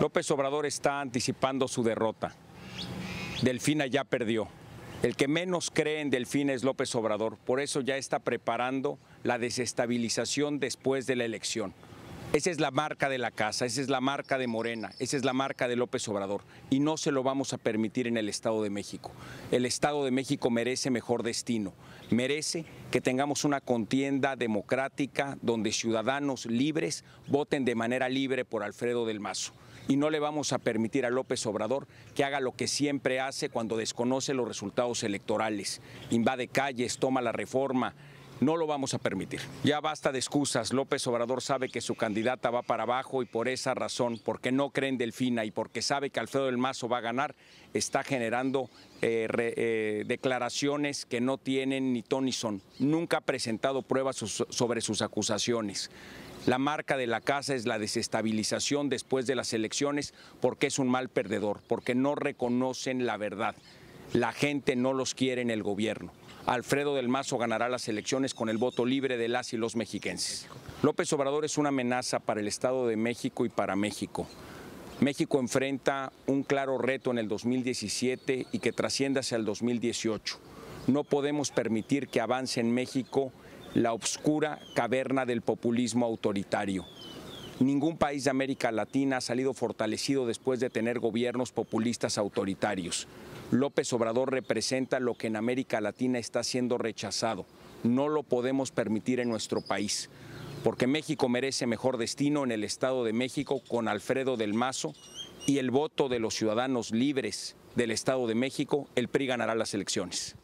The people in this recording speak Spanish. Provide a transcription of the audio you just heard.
López Obrador está anticipando su derrota. Delfina ya perdió. El que menos cree en Delfina es López Obrador, por eso ya está preparando la desestabilización después de la elección. Esa es la marca de la casa, esa es la marca de Morena, esa es la marca de López Obrador y no se lo vamos a permitir en el Estado de México. El Estado de México merece mejor destino, merece que tengamos una contienda democrática donde ciudadanos libres voten de manera libre por Alfredo del Mazo y no le vamos a permitir a López Obrador que haga lo que siempre hace cuando desconoce los resultados electorales. Invade calles, toma la reforma, no lo vamos a permitir. Ya basta de excusas. López Obrador sabe que su candidata va para abajo y por esa razón, porque no cree en Delfina y porque sabe que Alfredo del Mazo va a ganar, está generando eh, eh, declaraciones que no tienen ni ton son. Nunca ha presentado pruebas sobre sus acusaciones. La marca de la casa es la desestabilización después de las elecciones porque es un mal perdedor, porque no reconocen la verdad la gente no los quiere en el gobierno. Alfredo del Mazo ganará las elecciones con el voto libre de las y los mexiquenses. López Obrador es una amenaza para el Estado de México y para México. México enfrenta un claro reto en el 2017 y que trasciende hacia el 2018. No podemos permitir que avance en México la obscura caverna del populismo autoritario. Ningún país de América Latina ha salido fortalecido después de tener gobiernos populistas autoritarios. López Obrador representa lo que en América Latina está siendo rechazado. No lo podemos permitir en nuestro país, porque México merece mejor destino en el Estado de México con Alfredo del Mazo y el voto de los ciudadanos libres del Estado de México, el PRI ganará las elecciones.